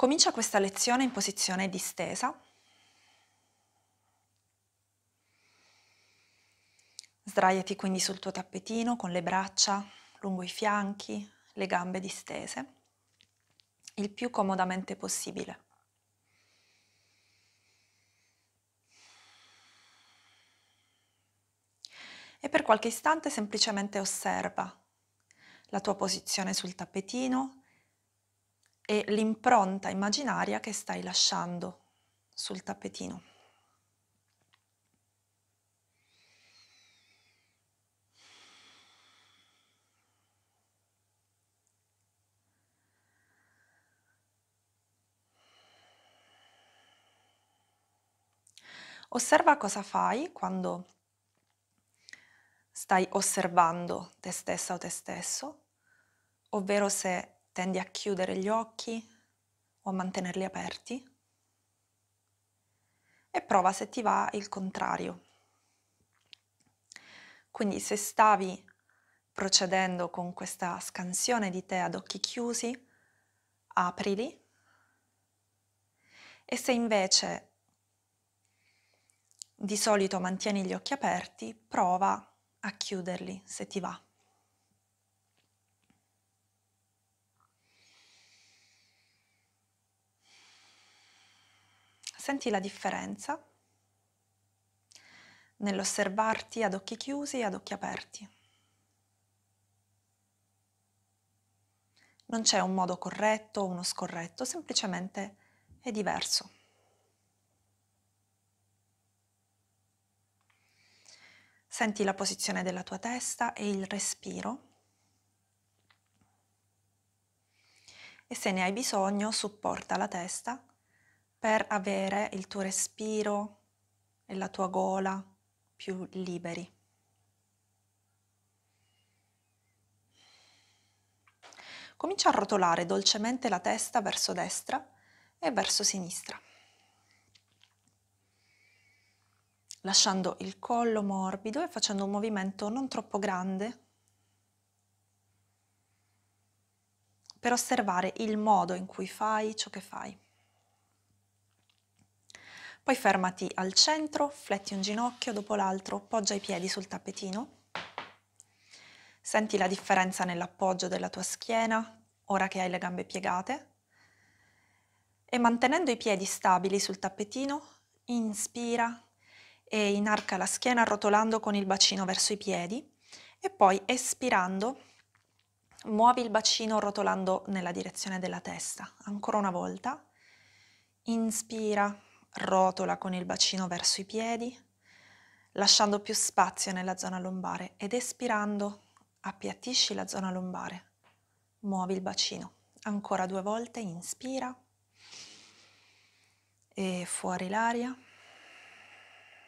Comincia questa lezione in posizione distesa. Sdraiati quindi sul tuo tappetino con le braccia lungo i fianchi, le gambe distese, il più comodamente possibile. E per qualche istante semplicemente osserva la tua posizione sul tappetino, e l'impronta immaginaria che stai lasciando sul tappetino. Osserva cosa fai quando stai osservando te stessa o te stesso, ovvero se Tendi a chiudere gli occhi o a mantenerli aperti e prova se ti va il contrario. Quindi se stavi procedendo con questa scansione di te ad occhi chiusi, aprili e se invece di solito mantieni gli occhi aperti, prova a chiuderli se ti va. Senti la differenza nell'osservarti ad occhi chiusi e ad occhi aperti. Non c'è un modo corretto o uno scorretto, semplicemente è diverso. Senti la posizione della tua testa e il respiro. E se ne hai bisogno, supporta la testa per avere il tuo respiro e la tua gola più liberi. Comincia a rotolare dolcemente la testa verso destra e verso sinistra, lasciando il collo morbido e facendo un movimento non troppo grande per osservare il modo in cui fai ciò che fai. Poi fermati al centro, fletti un ginocchio dopo l'altro, poggia i piedi sul tappetino. Senti la differenza nell'appoggio della tua schiena ora che hai le gambe piegate. E mantenendo i piedi stabili sul tappetino, inspira e inarca la schiena rotolando con il bacino verso i piedi e poi espirando muovi il bacino rotolando nella direzione della testa. Ancora una volta. Inspira rotola con il bacino verso i piedi, lasciando più spazio nella zona lombare ed espirando appiattisci la zona lombare, muovi il bacino, ancora due volte, inspira e fuori l'aria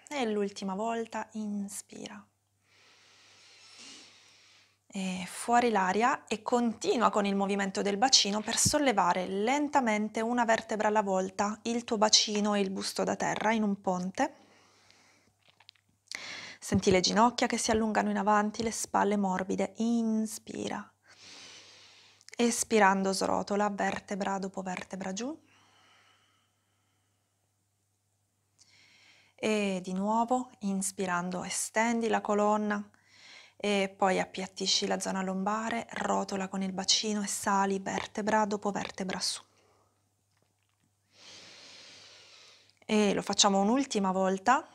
e l'ultima volta inspira fuori l'aria e continua con il movimento del bacino per sollevare lentamente una vertebra alla volta il tuo bacino e il busto da terra in un ponte. Senti le ginocchia che si allungano in avanti, le spalle morbide. Inspira. Espirando srotola vertebra dopo vertebra giù. E di nuovo, inspirando, estendi la colonna, e poi appiattisci la zona lombare, rotola con il bacino e sali vertebra dopo vertebra su. E lo facciamo un'ultima volta.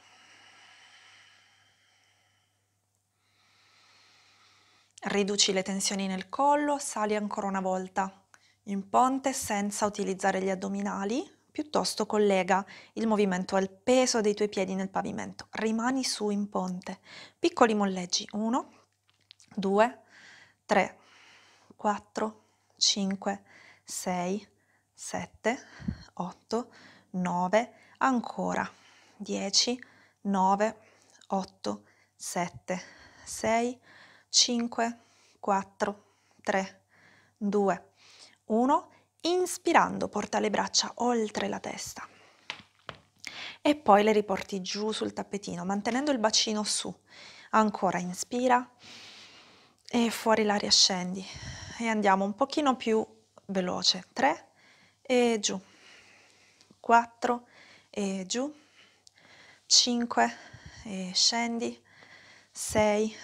Riduci le tensioni nel collo, sali ancora una volta in ponte senza utilizzare gli addominali, Piuttosto collega il movimento al peso dei tuoi piedi nel pavimento. Rimani su in ponte. Piccoli molleggi. 1, 2, 3, 4, 5, 6, 7, 8, 9, ancora 10, 9, 8, 7, 6, 5, 4, 3, 2, 1 Inspirando porta le braccia oltre la testa e poi le riporti giù sul tappetino mantenendo il bacino su. Ancora inspira e fuori l'aria scendi e andiamo un pochino più veloce. 3 e giù. 4 e giù. 5 e scendi. 6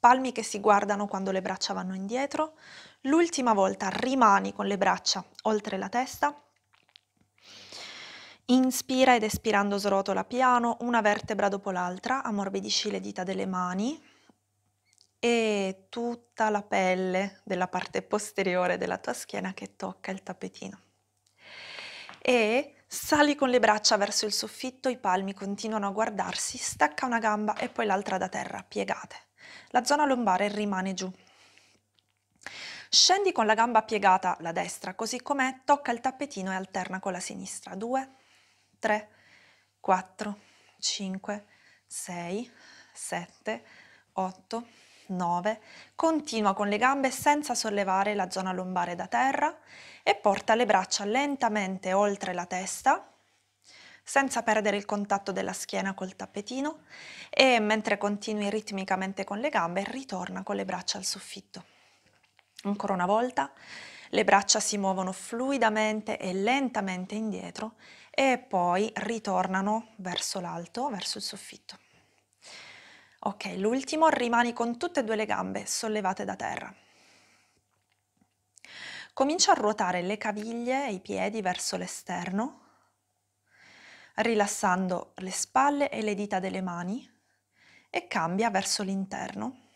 palmi che si guardano quando le braccia vanno indietro. L'ultima volta rimani con le braccia oltre la testa. Inspira ed espirando srotola piano una vertebra dopo l'altra, ammorbidisci le dita delle mani e tutta la pelle della parte posteriore della tua schiena che tocca il tappetino. E sali con le braccia verso il soffitto, i palmi continuano a guardarsi, stacca una gamba e poi l'altra da terra, piegate. La zona lombare rimane giù. Scendi con la gamba piegata, la destra, così com'è, tocca il tappetino e alterna con la sinistra. 2, 3, 4, 5, 6, 7, 8, 9. Continua con le gambe senza sollevare la zona lombare da terra e porta le braccia lentamente oltre la testa senza perdere il contatto della schiena col tappetino e mentre continui ritmicamente con le gambe ritorna con le braccia al soffitto. Ancora una volta, le braccia si muovono fluidamente e lentamente indietro e poi ritornano verso l'alto, verso il soffitto. Ok, l'ultimo rimani con tutte e due le gambe sollevate da terra. Comincia a ruotare le caviglie e i piedi verso l'esterno, rilassando le spalle e le dita delle mani e cambia verso l'interno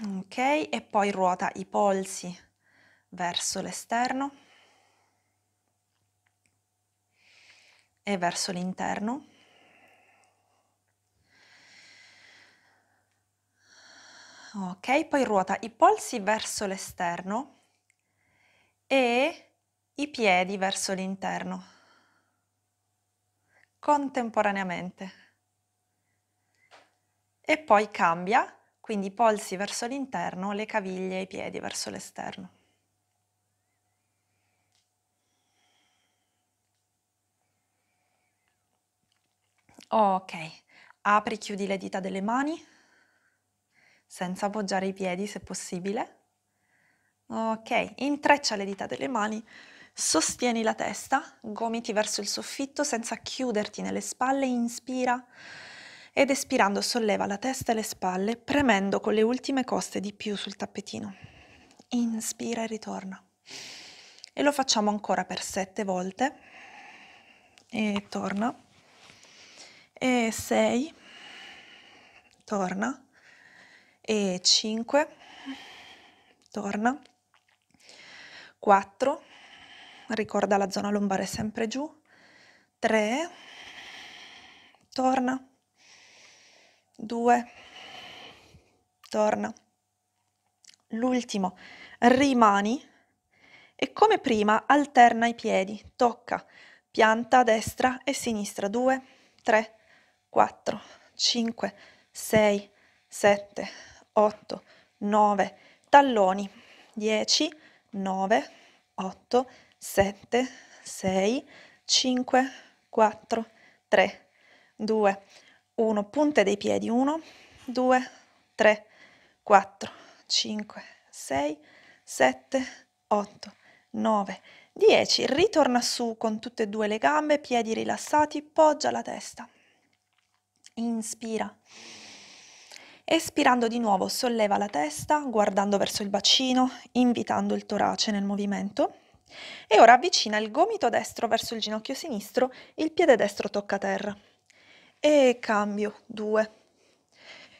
ok e poi ruota i polsi verso l'esterno e verso l'interno ok poi ruota i polsi verso l'esterno e i piedi verso l'interno contemporaneamente e poi cambia quindi i polsi verso l'interno, le caviglie e i piedi verso l'esterno. Ok, apri e chiudi le dita delle mani, senza appoggiare i piedi se possibile. Ok, intreccia le dita delle mani, sostieni la testa, gomiti verso il soffitto senza chiuderti nelle spalle, inspira ed espirando solleva la testa e le spalle, premendo con le ultime coste di più sul tappetino. Inspira e ritorna. E lo facciamo ancora per sette volte. E torna. E sei. Torna. E cinque. Torna. Quattro. Ricorda la zona lombare sempre giù. Tre. Torna. 2, torna, l'ultimo, rimani e come prima alterna i piedi, tocca, pianta a destra e sinistra, 2, 3, 4, 5, 6, 7, 8, 9, talloni, 10, 9, 8, 7, 6, 5, 4, 3, 2, 1, punte dei piedi 1, 2, 3, 4, 5, 6, 7, 8, 9, 10. Ritorna su con tutte e due le gambe, piedi rilassati, poggia la testa. Inspira. Espirando di nuovo, solleva la testa, guardando verso il bacino, invitando il torace nel movimento. E ora avvicina il gomito destro verso il ginocchio sinistro, il piede destro tocca terra e cambio 2,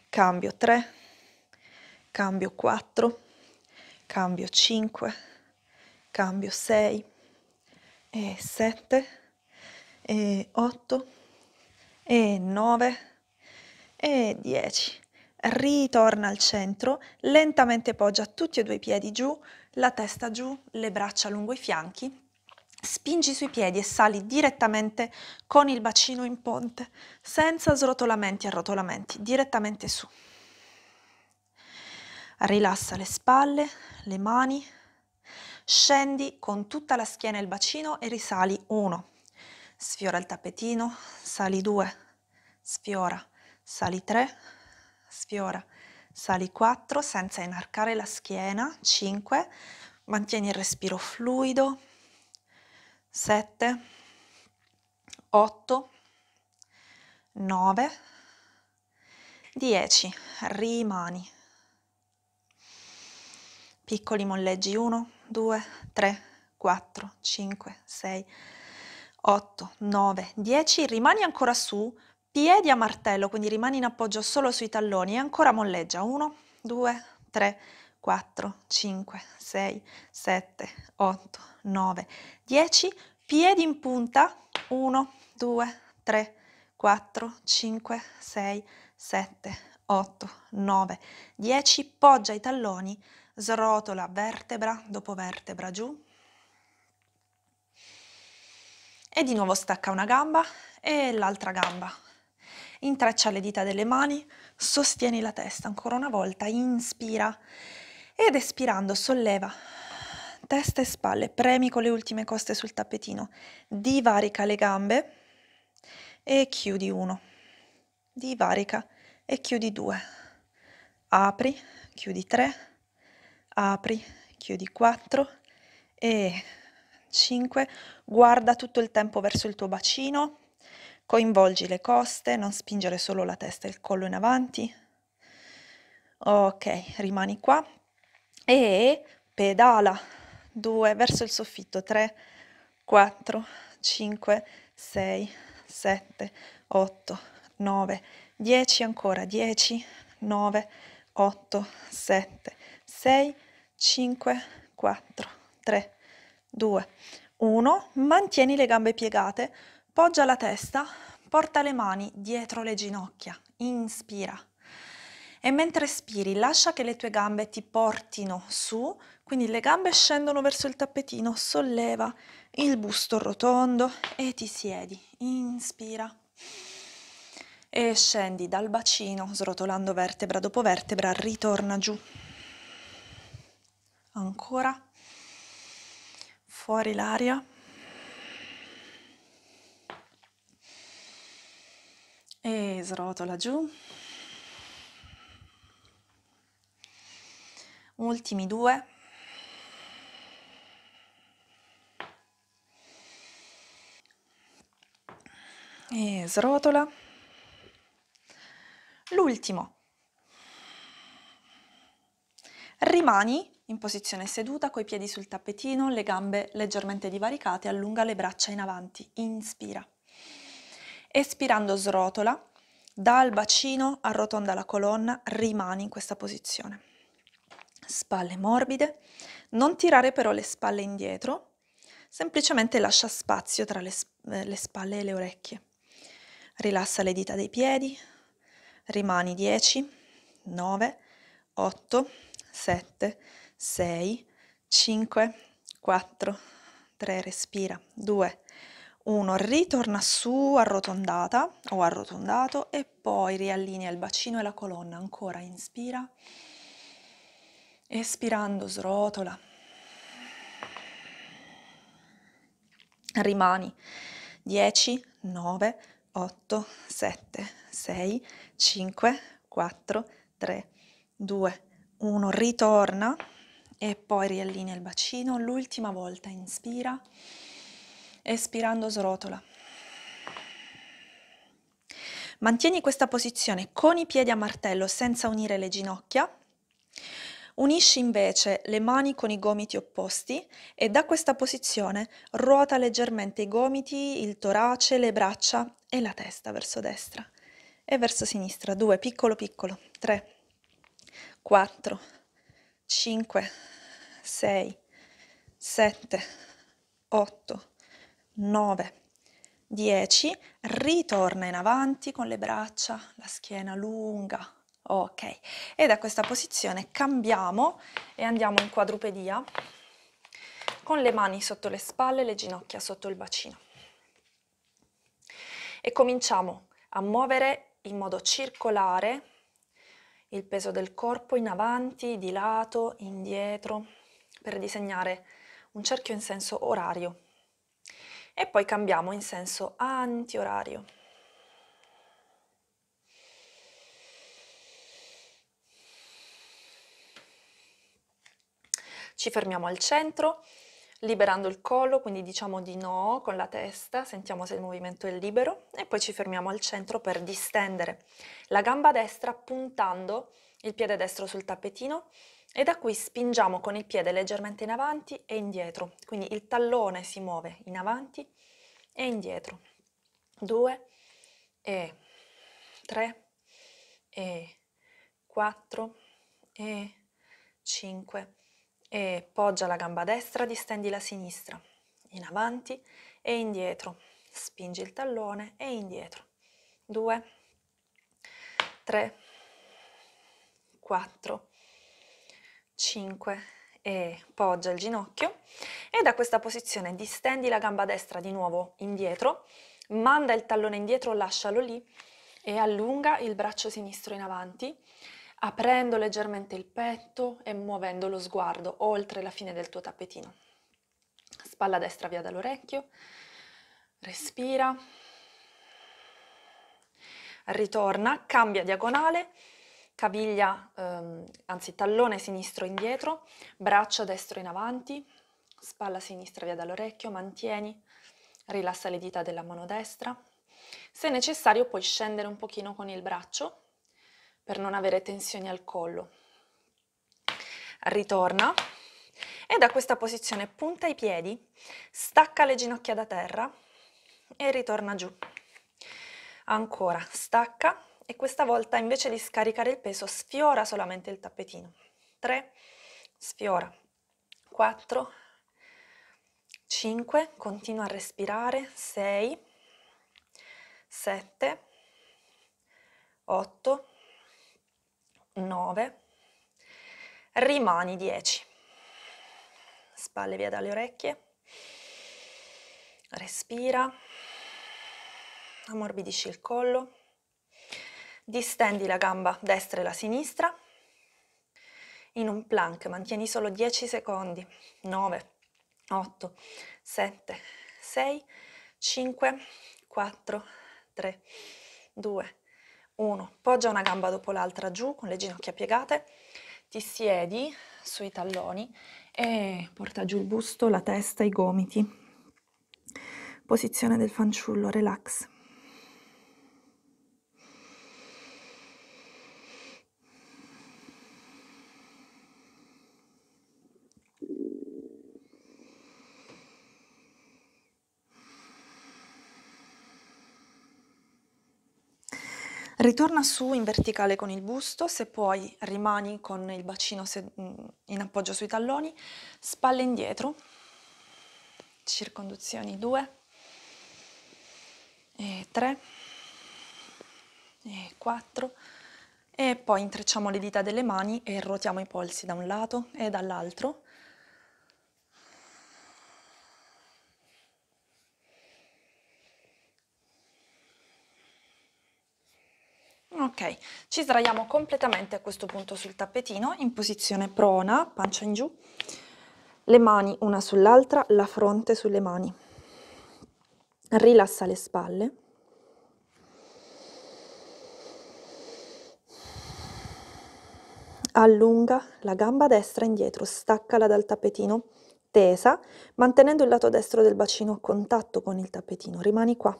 cambio 3, cambio 4, cambio 5, cambio 6 e 7 e 8 e 9 e 10. Ritorna al centro, lentamente poggia tutti e due i piedi giù, la testa giù, le braccia lungo i fianchi Spingi sui piedi e sali direttamente con il bacino in ponte, senza srotolamenti e arrotolamenti, direttamente su. Rilassa le spalle, le mani, scendi con tutta la schiena e il bacino e risali 1. Sfiora il tappetino, sali 2, sfiora, sali 3, sfiora, sali 4 senza inarcare la schiena, 5, mantieni il respiro fluido, 7, 8, 9, 10, rimani. Piccoli molleggi 1, 2, 3, 4, 5, 6, 8, 9, 10, rimani ancora su, piedi a martello, quindi rimani in appoggio solo sui talloni e ancora molleggia 1, 2, 3, 4. 4, 5, 6, 7, 8, 9, 10, piedi in punta, 1, 2, 3, 4, 5, 6, 7, 8, 9, 10, poggia i talloni, srotola vertebra dopo vertebra giù, e di nuovo stacca una gamba e l'altra gamba. Intreccia le dita delle mani, sostieni la testa ancora una volta, inspira ed espirando solleva testa e spalle, premi con le ultime coste sul tappetino, divarica le gambe e chiudi uno, divarica e chiudi due, apri, chiudi tre, apri, chiudi quattro e cinque, guarda tutto il tempo verso il tuo bacino, coinvolgi le coste, non spingere solo la testa e il collo in avanti, Ok, rimani qua, e pedala 2 verso il soffitto 3 4 5 6 7 8 9 10 ancora 10 9 8 7 6 5 4 3 2 1 mantieni le gambe piegate poggia la testa porta le mani dietro le ginocchia inspira e mentre espiri lascia che le tue gambe ti portino su, quindi le gambe scendono verso il tappetino, solleva il busto rotondo e ti siedi, inspira e scendi dal bacino srotolando vertebra dopo vertebra, ritorna giù, ancora, fuori l'aria. E srotola giù. ultimi due. E srotola. L'ultimo. Rimani in posizione seduta coi piedi sul tappetino, le gambe leggermente divaricate, allunga le braccia in avanti, inspira. Espirando srotola, dal bacino arrotonda la colonna, rimani in questa posizione spalle morbide, non tirare però le spalle indietro, semplicemente lascia spazio tra le, eh, le spalle e le orecchie. Rilassa le dita dei piedi, rimani 10, 9, 8, 7, 6, 5, 4, 3, respira, 2, 1, ritorna su arrotondata o arrotondato e poi riallinea il bacino e la colonna, ancora inspira, Espirando, srotola. Rimani 10, 9, 8, 7, 6, 5, 4, 3, 2, 1. Ritorna e poi riallinea il bacino. L'ultima volta inspira, espirando srotola. Mantieni questa posizione con i piedi a martello senza unire le ginocchia Unisci invece le mani con i gomiti opposti e da questa posizione ruota leggermente i gomiti, il torace, le braccia e la testa verso destra e verso sinistra. 2, piccolo piccolo, 3, 4, 5, 6, 7, 8, 9, 10. Ritorna in avanti con le braccia, la schiena lunga, Ok, e da questa posizione cambiamo e andiamo in quadrupedia con le mani sotto le spalle, e le ginocchia sotto il bacino. E cominciamo a muovere in modo circolare il peso del corpo in avanti, di lato, indietro, per disegnare un cerchio in senso orario. E poi cambiamo in senso antiorario. Ci fermiamo al centro, liberando il collo, quindi diciamo di no con la testa, sentiamo se il movimento è libero e poi ci fermiamo al centro per distendere la gamba destra puntando il piede destro sul tappetino e da qui spingiamo con il piede leggermente in avanti e indietro, quindi il tallone si muove in avanti e indietro, 2 e 3 e 4 e 5 e poggia la gamba destra, distendi la sinistra, in avanti e indietro, spingi il tallone e indietro, 2, 3, 4, 5 e poggia il ginocchio e da questa posizione distendi la gamba destra di nuovo indietro, manda il tallone indietro, lascialo lì e allunga il braccio sinistro in avanti aprendo leggermente il petto e muovendo lo sguardo oltre la fine del tuo tappetino. Spalla destra via dall'orecchio, respira, ritorna, cambia diagonale, caviglia, ehm, anzi tallone sinistro indietro, braccio destro in avanti, spalla sinistra via dall'orecchio, mantieni, rilassa le dita della mano destra. Se necessario puoi scendere un pochino con il braccio per non avere tensioni al collo. Ritorna e da questa posizione punta i piedi, stacca le ginocchia da terra e ritorna giù. Ancora, stacca e questa volta invece di scaricare il peso sfiora solamente il tappetino. 3, sfiora, 4, 5, continua a respirare, 6, 7, 8, 9, rimani 10. Spalle via dalle orecchie, respira, ammorbidisci il collo, distendi la gamba destra e la sinistra, in un plank mantieni solo 10 secondi, 9, 8, 7, 6, 5, 4, 3, 2, 1, poggia una gamba dopo l'altra giù con le ginocchia piegate, ti siedi sui talloni e porta giù il busto, la testa, i gomiti. Posizione del fanciullo, relax. Ritorna su in verticale con il busto, se puoi rimani con il bacino mm, in appoggio sui talloni, spalle indietro, circonduzioni 2 e 3 e 4 e poi intrecciamo le dita delle mani e ruotiamo i polsi da un lato e dall'altro Ok, ci sdraiamo completamente a questo punto sul tappetino, in posizione prona, pancia in giù, le mani una sull'altra, la fronte sulle mani. Rilassa le spalle. Allunga la gamba destra indietro, staccala dal tappetino, tesa, mantenendo il lato destro del bacino a contatto con il tappetino. Rimani qua.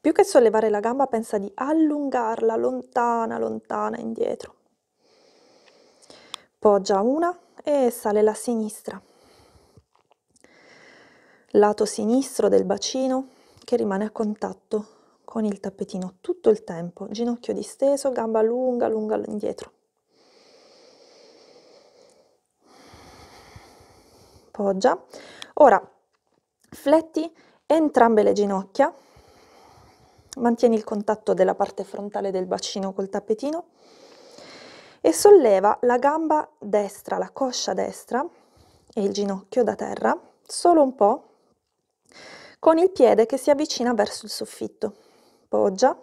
più che sollevare la gamba pensa di allungarla lontana, lontana indietro. Poggia una e sale la sinistra. Lato sinistro del bacino che rimane a contatto con il tappetino tutto il tempo, ginocchio disteso, gamba lunga, lunga indietro. Poggia. Ora fletti entrambe le ginocchia mantieni il contatto della parte frontale del bacino col tappetino e solleva la gamba destra, la coscia destra e il ginocchio da terra solo un po' con il piede che si avvicina verso il soffitto. Poggia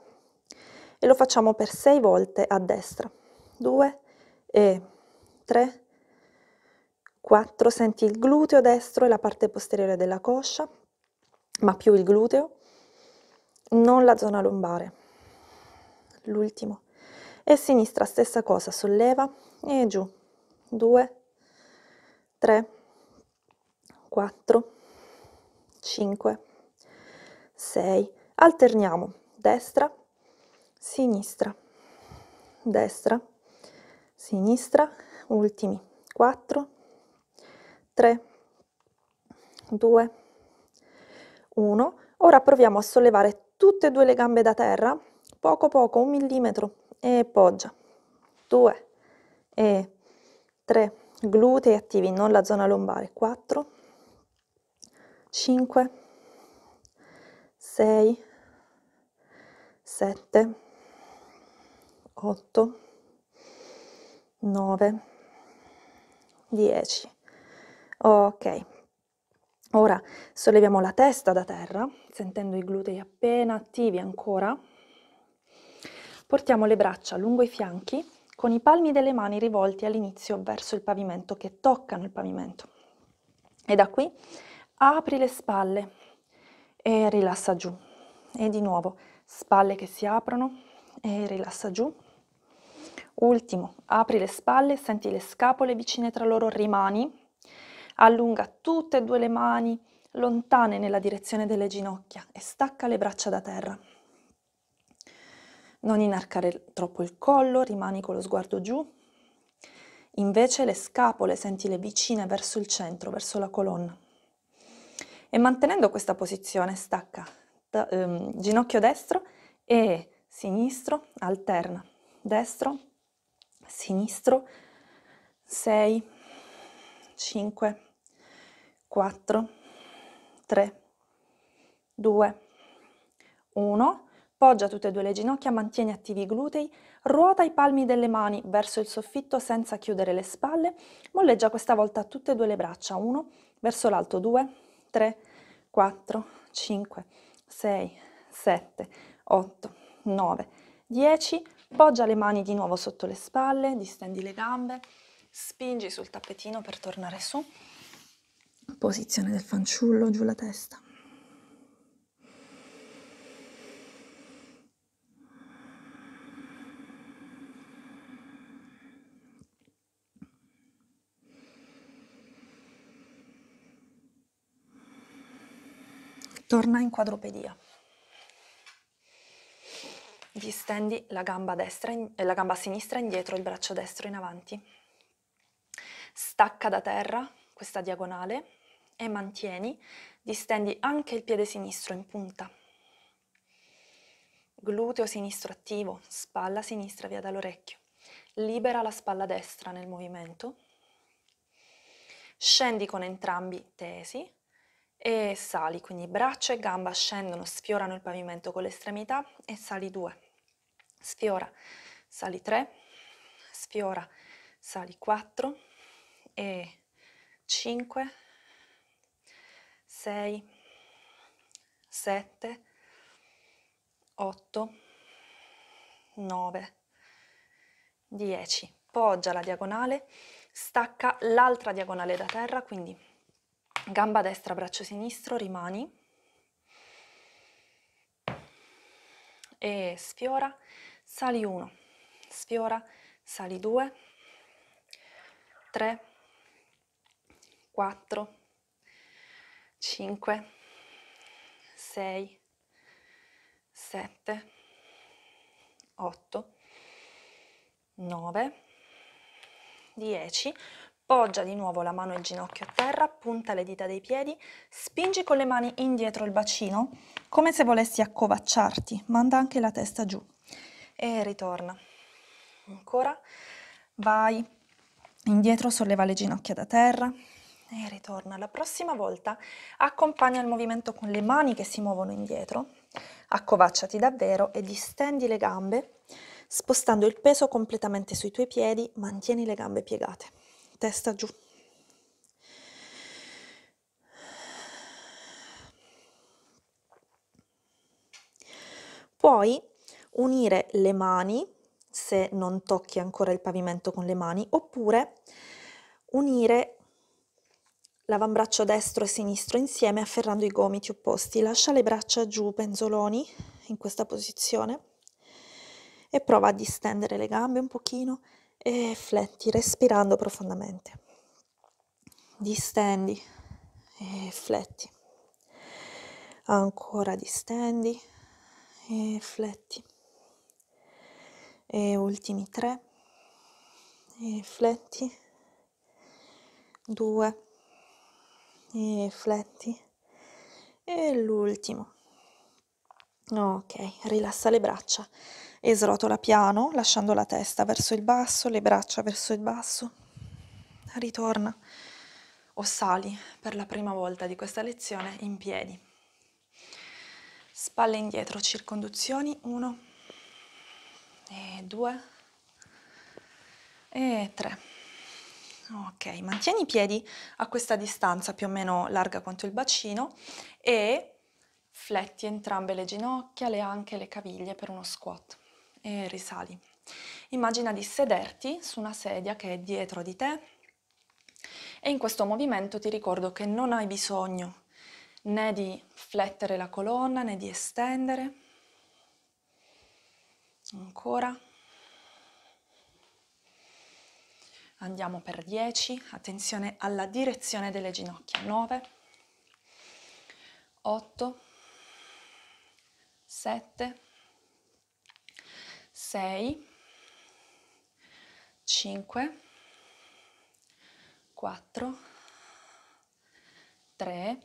e lo facciamo per 6 volte a destra. 2 e 3 4 senti il gluteo destro e la parte posteriore della coscia, ma più il gluteo non la zona lombare, l'ultimo. E sinistra stessa cosa, solleva e giù, 2, 3, 4, 5, 6. Alterniamo destra, sinistra, destra, sinistra, ultimi 4, 3, 2, 1. Ora proviamo a sollevare tutte e due le gambe da terra, poco poco, un millimetro, e poggia, due, e tre, glutei attivi, non la zona lombare, quattro, cinque, sei, sette, otto, nove, dieci. Ok, ora solleviamo la testa da terra sentendo i glutei appena attivi ancora, portiamo le braccia lungo i fianchi con i palmi delle mani rivolti all'inizio verso il pavimento, che toccano il pavimento. E da qui apri le spalle e rilassa giù. E di nuovo, spalle che si aprono e rilassa giù. Ultimo, apri le spalle, senti le scapole vicine tra loro, rimani. Allunga tutte e due le mani lontane nella direzione delle ginocchia e stacca le braccia da terra. Non inarcare troppo il collo, rimani con lo sguardo giù. Invece le scapole sentile vicine verso il centro, verso la colonna. E mantenendo questa posizione stacca da, ehm, ginocchio destro e sinistro, alterna, destro, sinistro, 6, 5, 4, 3, 2, 1, poggia tutte e due le ginocchia, mantieni attivi i glutei, ruota i palmi delle mani verso il soffitto senza chiudere le spalle, molleggia questa volta tutte e due le braccia, 1, verso l'alto, 2, 3, 4, 5, 6, 7, 8, 9, 10, poggia le mani di nuovo sotto le spalle, distendi le gambe, spingi sul tappetino per tornare su, posizione del fanciullo giù la testa. Torna in quadrupedia. Distendi la gamba, destra in, eh, la gamba sinistra indietro, il braccio destro in avanti. Stacca da terra questa diagonale e mantieni, distendi anche il piede sinistro in punta. Gluteo sinistro attivo, spalla sinistra via dall'orecchio. Libera la spalla destra nel movimento. Scendi con entrambi tesi e sali, quindi braccia e gamba scendono, sfiorano il pavimento con l'estremità e sali due. Sfiora, sali tre, sfiora, sali quattro e cinque, 6, 7, 8, 9, 10. Poggia la diagonale, stacca l'altra diagonale da terra, quindi gamba destra, braccio sinistro, rimani e sfiora, sali 1, sfiora, sali 2, 3, 4, 5, 6, 7, 8, 9, 10. Poggia di nuovo la mano e il ginocchio a terra, punta le dita dei piedi, spingi con le mani indietro il bacino, come se volessi accovacciarti, manda anche la testa giù e ritorna. Ancora, vai indietro, solleva le ginocchia da terra, e ritorna. La prossima volta accompagna il movimento con le mani che si muovono indietro, accovacciati davvero e distendi le gambe spostando il peso completamente sui tuoi piedi, mantieni le gambe piegate, testa giù. Puoi unire le mani, se non tocchi ancora il pavimento con le mani, oppure unire l'avambraccio destro e sinistro insieme afferrando i gomiti opposti. Lascia le braccia giù penzoloni in questa posizione e prova a distendere le gambe un pochino e fletti respirando profondamente. Distendi e fletti. Ancora distendi e fletti. E ultimi tre e fletti. Due e fletti e l'ultimo ok rilassa le braccia e srotola piano lasciando la testa verso il basso le braccia verso il basso ritorna o sali per la prima volta di questa lezione in piedi spalle indietro circonduzioni uno, e 2 e 3 Ok, mantieni i piedi a questa distanza più o meno larga quanto il bacino e fletti entrambe le ginocchia, le anche e le caviglie per uno squat e risali. Immagina di sederti su una sedia che è dietro di te e in questo movimento ti ricordo che non hai bisogno né di flettere la colonna né di estendere. Ancora. andiamo per 10, attenzione alla direzione delle ginocchia, 9, 8, 7, 6, 5, 4, 3,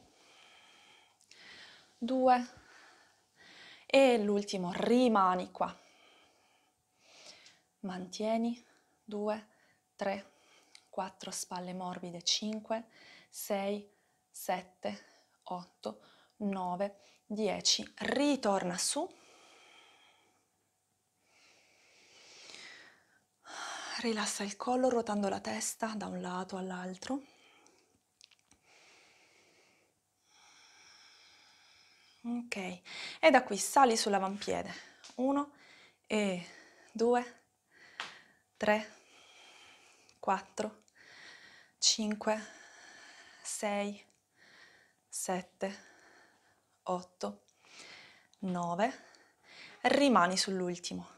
2 e l'ultimo rimani qua mantieni 2 3, 4, spalle morbide, 5, 6, 7, 8, 9, 10, ritorna su, rilassa il collo ruotando la testa da un lato all'altro. Ok, e da qui sali sull'avampiede. 1 e 2, 3, 4, 5, 6, 7, 8, 9, rimani sull'ultimo.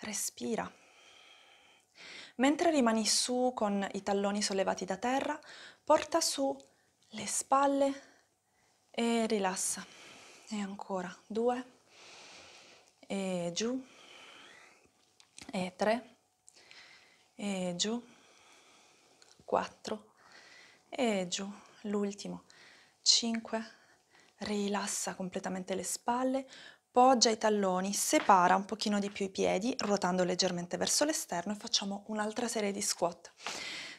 Respira. Mentre rimani su con i talloni sollevati da terra, porta su le spalle e rilassa. E ancora due, e giù, e tre, e giù 4 e giù l'ultimo 5 rilassa completamente le spalle poggia i talloni separa un pochino di più i piedi ruotando leggermente verso l'esterno e facciamo un'altra serie di squat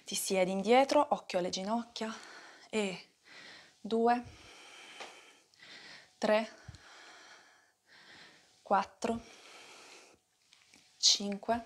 ti siedi indietro occhio alle ginocchia e 2 3 4 5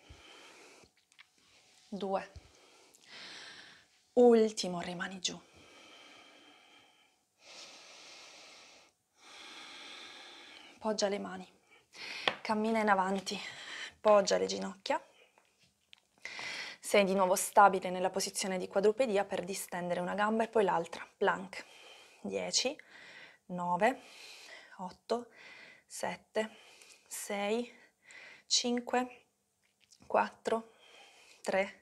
2, ultimo, rimani giù. Poggia le mani, cammina in avanti, poggia le ginocchia. Sei di nuovo stabile nella posizione di quadrupedia per distendere una gamba e poi l'altra, plank. 10, 9, 8, 7, 6, 5, 4, 3,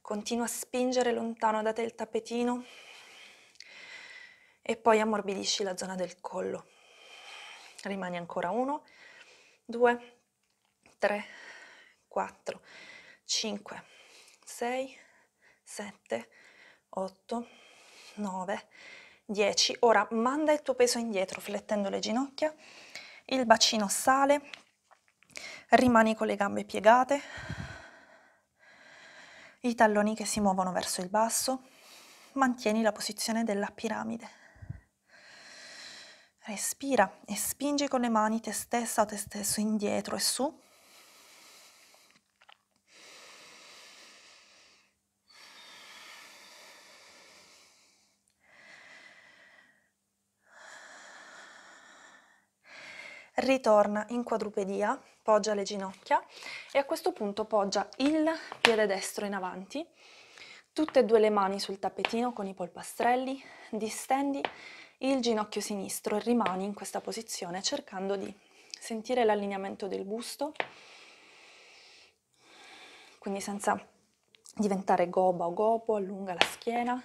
Continua a spingere lontano da te il tappetino e poi ammorbidisci la zona del collo. Rimani ancora 1, 2, 3, 4, 5, 6, 7, 8, 9, 10. Ora manda il tuo peso indietro flettendo le ginocchia, il bacino sale, rimani con le gambe piegate, i talloni che si muovono verso il basso, mantieni la posizione della piramide. Respira e spingi con le mani te stessa o te stesso indietro e su ritorna in quadrupedia, poggia le ginocchia e a questo punto poggia il piede destro in avanti, tutte e due le mani sul tappetino con i polpastrelli, distendi il ginocchio sinistro e rimani in questa posizione cercando di sentire l'allineamento del busto, quindi senza diventare goba o gobo, allunga la schiena.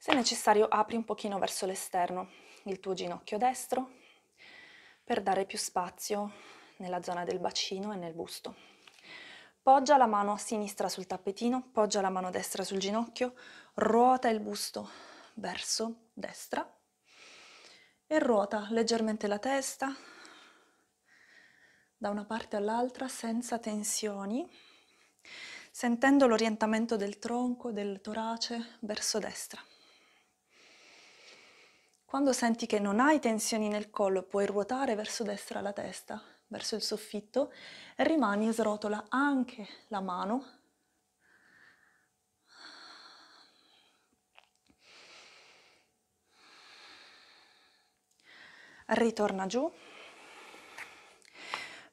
Se necessario apri un pochino verso l'esterno il tuo ginocchio destro, per dare più spazio nella zona del bacino e nel busto. Poggia la mano a sinistra sul tappetino, poggia la mano destra sul ginocchio, ruota il busto verso destra e ruota leggermente la testa da una parte all'altra senza tensioni, sentendo l'orientamento del tronco, del torace verso destra. Quando senti che non hai tensioni nel collo, puoi ruotare verso destra la testa, verso il soffitto e rimani e srotola anche la mano. Ritorna giù,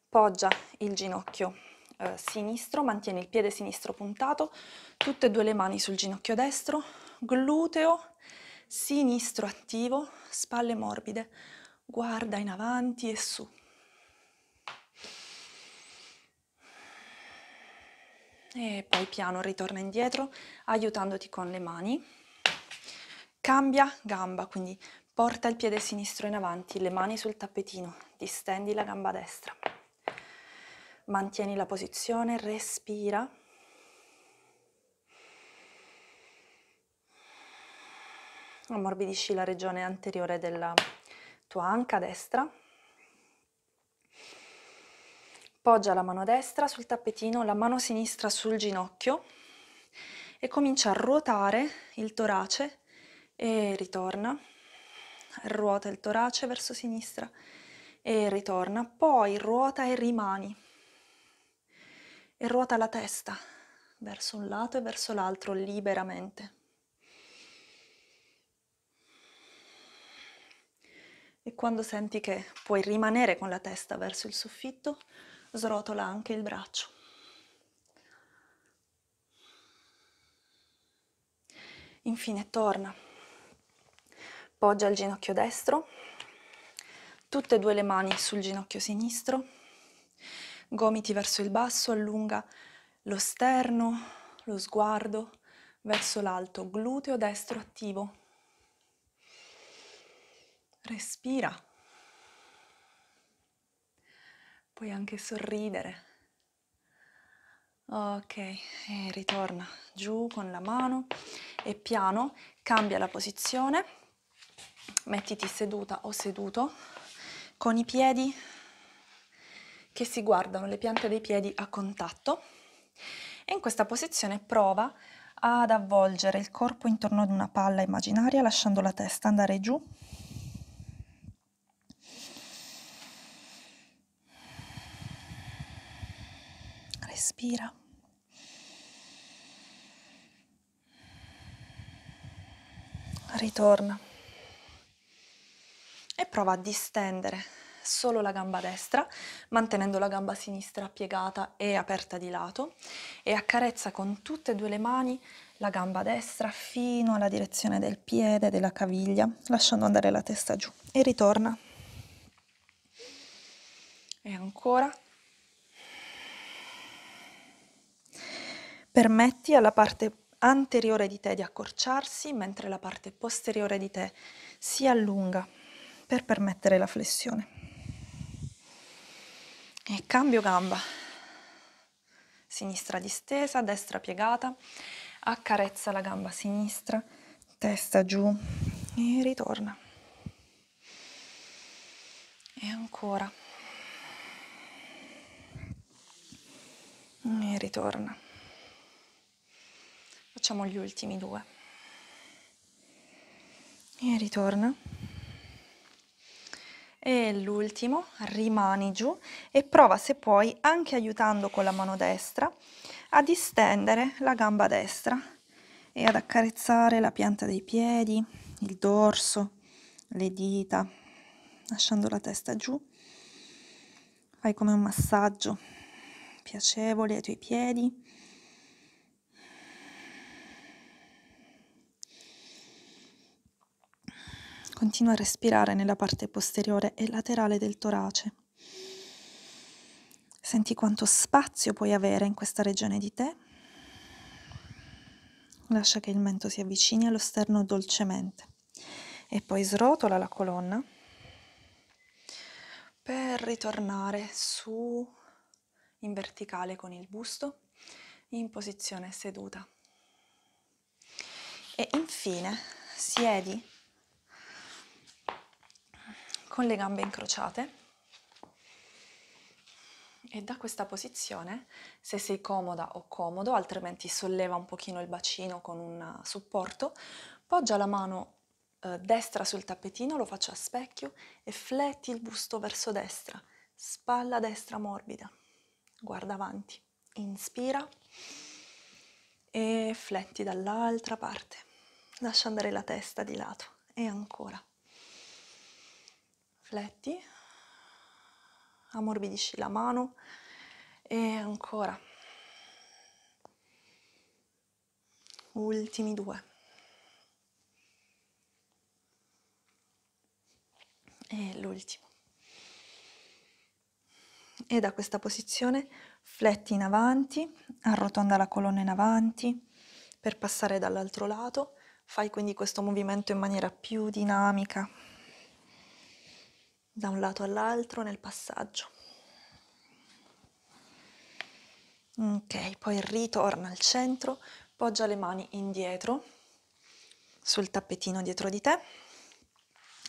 poggia il ginocchio eh, sinistro, mantieni il piede sinistro puntato, tutte e due le mani sul ginocchio destro, gluteo sinistro attivo, spalle morbide, guarda in avanti e su. E poi piano ritorna indietro aiutandoti con le mani. Cambia gamba, quindi porta il piede sinistro in avanti, le mani sul tappetino, distendi la gamba destra. Mantieni la posizione, respira. ammorbidisci la regione anteriore della tua anca destra, poggia la mano destra sul tappetino, la mano sinistra sul ginocchio e comincia a ruotare il torace e ritorna, ruota il torace verso sinistra e ritorna, poi ruota e rimani e ruota la testa verso un lato e verso l'altro liberamente. e quando senti che puoi rimanere con la testa verso il soffitto, srotola anche il braccio. Infine torna, poggia il ginocchio destro, tutte e due le mani sul ginocchio sinistro, gomiti verso il basso, allunga lo sterno, lo sguardo verso l'alto, gluteo destro attivo. Respira. Puoi anche sorridere. Ok, e ritorna giù con la mano e piano cambia la posizione. Mettiti seduta o seduto con i piedi che si guardano, le piante dei piedi a contatto. E in questa posizione prova ad avvolgere il corpo intorno ad una palla immaginaria lasciando la testa andare giù respira. Ritorna e prova a distendere solo la gamba destra, mantenendo la gamba sinistra piegata e aperta di lato e accarezza con tutte e due le mani la gamba destra fino alla direzione del piede, della caviglia, lasciando andare la testa giù e ritorna. E ancora Permetti alla parte anteriore di te di accorciarsi mentre la parte posteriore di te si allunga per permettere la flessione. E cambio gamba. Sinistra distesa, destra piegata. Accarezza la gamba sinistra, testa giù e ritorna. E ancora. E ritorna facciamo gli ultimi due e ritorna e l'ultimo rimani giù e prova se puoi anche aiutando con la mano destra a distendere la gamba destra e ad accarezzare la pianta dei piedi il dorso le dita lasciando la testa giù fai come un massaggio piacevole ai tuoi piedi Continua a respirare nella parte posteriore e laterale del torace. Senti quanto spazio puoi avere in questa regione di te. Lascia che il mento si avvicini allo sterno dolcemente e poi srotola la colonna per ritornare su in verticale con il busto in posizione seduta. E infine siedi con le gambe incrociate e da questa posizione, se sei comoda o comodo, altrimenti solleva un pochino il bacino con un eh, supporto, poggia la mano eh, destra sul tappetino, lo faccio a specchio e fletti il busto verso destra, spalla destra morbida, guarda avanti, inspira e fletti dall'altra parte, lascia andare la testa di lato e ancora rifletti, ammorbidisci la mano e ancora. Ultimi due. E l'ultimo. E da questa posizione fletti in avanti, arrotonda la colonna in avanti per passare dall'altro lato. Fai quindi questo movimento in maniera più dinamica, da un lato all'altro nel passaggio. Ok, poi ritorna al centro, poggia le mani indietro sul tappetino dietro di te,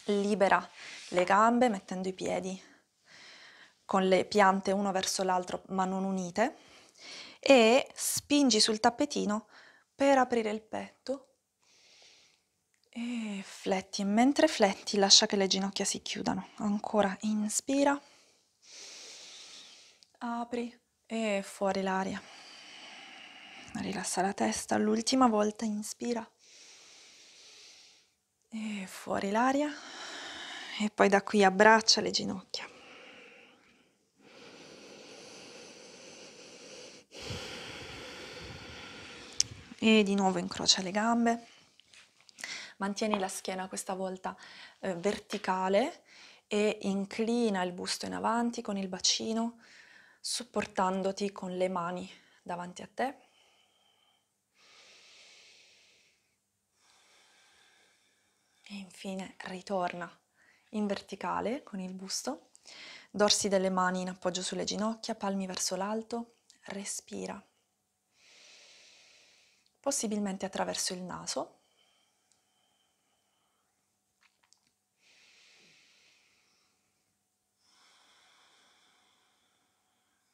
libera le gambe mettendo i piedi con le piante uno verso l'altro ma non unite e spingi sul tappetino per aprire il petto e eh, fletti, e mentre fletti lascia che le ginocchia si chiudano. Ancora, inspira. Apri e fuori l'aria. Rilassa la testa, l'ultima volta inspira. E fuori l'aria. E poi da qui abbraccia le ginocchia. E di nuovo incrocia le gambe Mantieni la schiena questa volta eh, verticale e inclina il busto in avanti con il bacino, supportandoti con le mani davanti a te. E infine ritorna in verticale con il busto, dorsi delle mani in appoggio sulle ginocchia, palmi verso l'alto, respira. Possibilmente attraverso il naso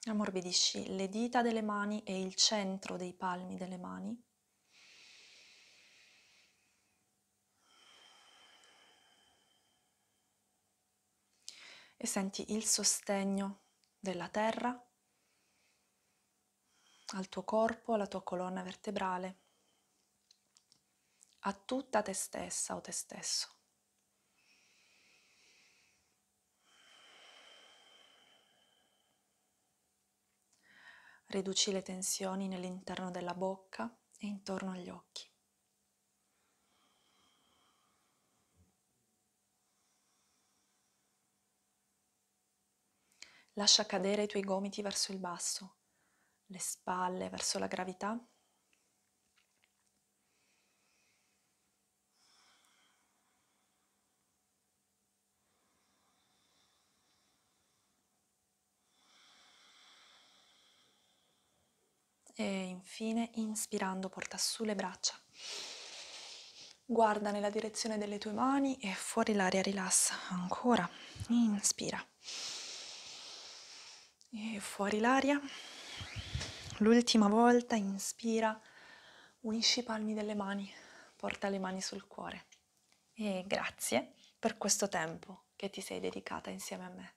Ammorbidisci le dita delle mani e il centro dei palmi delle mani. E senti il sostegno della terra al tuo corpo, alla tua colonna vertebrale, a tutta te stessa o te stesso. Riduci le tensioni nell'interno della bocca e intorno agli occhi. Lascia cadere i tuoi gomiti verso il basso, le spalle verso la gravità e infine inspirando porta su le braccia. Guarda nella direzione delle tue mani e fuori l'aria rilassa. Ancora. Inspira. E fuori l'aria. L'ultima volta inspira. Unisci i palmi delle mani. Porta le mani sul cuore. E grazie per questo tempo che ti sei dedicata insieme a me.